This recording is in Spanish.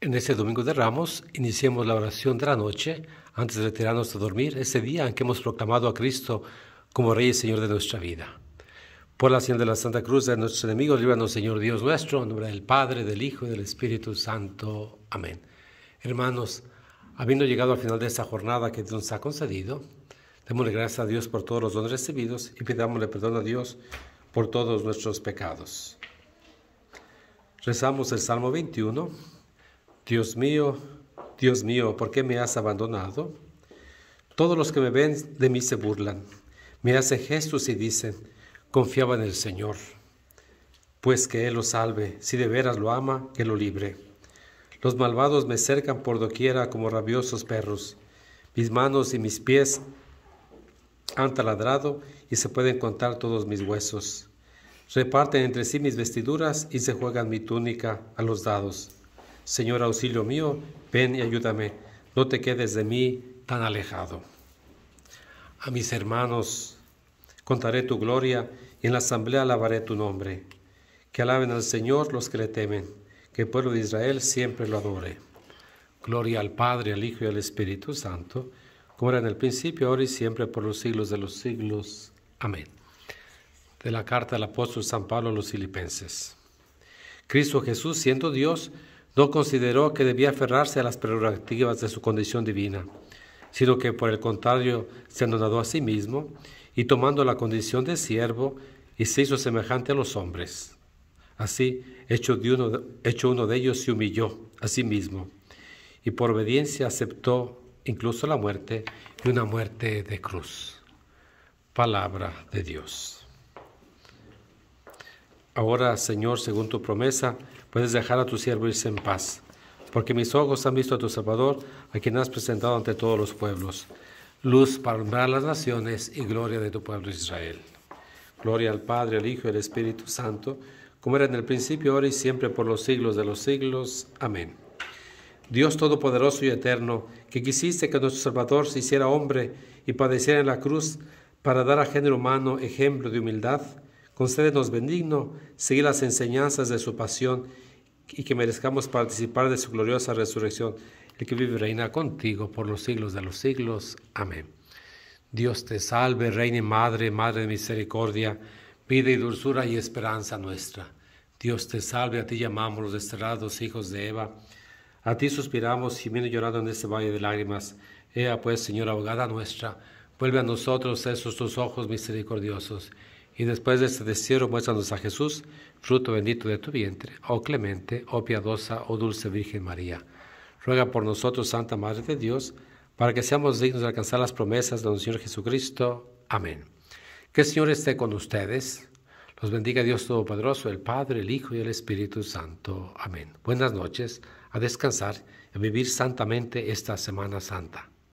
En este domingo de Ramos iniciemos la oración de la noche antes de retirarnos a dormir ese día en que hemos proclamado a Cristo como Rey y Señor de nuestra vida. Por la señal de la Santa Cruz de nuestros enemigos, líbranos Señor Dios nuestro, en nombre del Padre, del Hijo y del Espíritu Santo. Amén. Hermanos, habiendo llegado al final de esta jornada que Dios nos ha concedido, démosle gracias a Dios por todos los dones recibidos y pidámosle perdón a Dios por todos nuestros pecados. Rezamos el Salmo 21 Dios mío, Dios mío, ¿por qué me has abandonado? Todos los que me ven de mí se burlan, me hacen gestos y dicen, confiaba en el Señor. Pues que Él lo salve, si de veras lo ama, que lo libre. Los malvados me cercan por doquiera como rabiosos perros. Mis manos y mis pies han taladrado y se pueden contar todos mis huesos. Reparten entre sí mis vestiduras y se juegan mi túnica a los dados. Señor auxilio mío, ven y ayúdame, no te quedes de mí tan alejado. A mis hermanos contaré tu gloria y en la asamblea alabaré tu nombre. Que alaben al Señor los que le temen, que el pueblo de Israel siempre lo adore. Gloria al Padre, al Hijo y al Espíritu Santo, como era en el principio, ahora y siempre, por los siglos de los siglos. Amén. De la carta del apóstol San Pablo a los filipenses. Cristo Jesús, siendo Dios, no consideró que debía aferrarse a las prerrogativas de su condición divina, sino que por el contrario se anonadó a sí mismo y tomando la condición de siervo y se hizo semejante a los hombres. Así, hecho, hecho uno de ellos, se humilló a sí mismo y por obediencia aceptó incluso la muerte y una muerte de cruz. Palabra de Dios. Ahora, Señor, según tu promesa, puedes dejar a tu siervo irse en paz, porque mis ojos han visto a tu Salvador, a quien has presentado ante todos los pueblos, luz para alumbrar las naciones y gloria de tu pueblo Israel. Gloria al Padre, al Hijo y al Espíritu Santo, como era en el principio, ahora y siempre, por los siglos de los siglos. Amén. Dios Todopoderoso y Eterno, que quisiste que nuestro Salvador se hiciera hombre y padeciera en la cruz para dar a género humano ejemplo de humildad, Concédenos bendigno, seguir las enseñanzas de su pasión y que merezcamos participar de su gloriosa resurrección, el que vive y reina contigo por los siglos de los siglos. Amén. Dios te salve, Reina y Madre, Madre de Misericordia, vida y dulzura y esperanza nuestra. Dios te salve, a ti llamamos los desterrados hijos de Eva. A ti suspiramos, y y llorando en este valle de lágrimas. Ea pues, Señora abogada nuestra, vuelve a nosotros esos tus ojos misericordiosos y después de este destierro, muéstranos a Jesús, fruto bendito de tu vientre, oh clemente, oh piadosa, oh dulce Virgen María. Ruega por nosotros, Santa Madre de Dios, para que seamos dignos de alcanzar las promesas de nuestro Señor Jesucristo. Amén. Que el Señor esté con ustedes. Los bendiga Dios Todopoderoso, el Padre, el Hijo y el Espíritu Santo. Amén. Buenas noches, a descansar y a vivir santamente esta Semana Santa.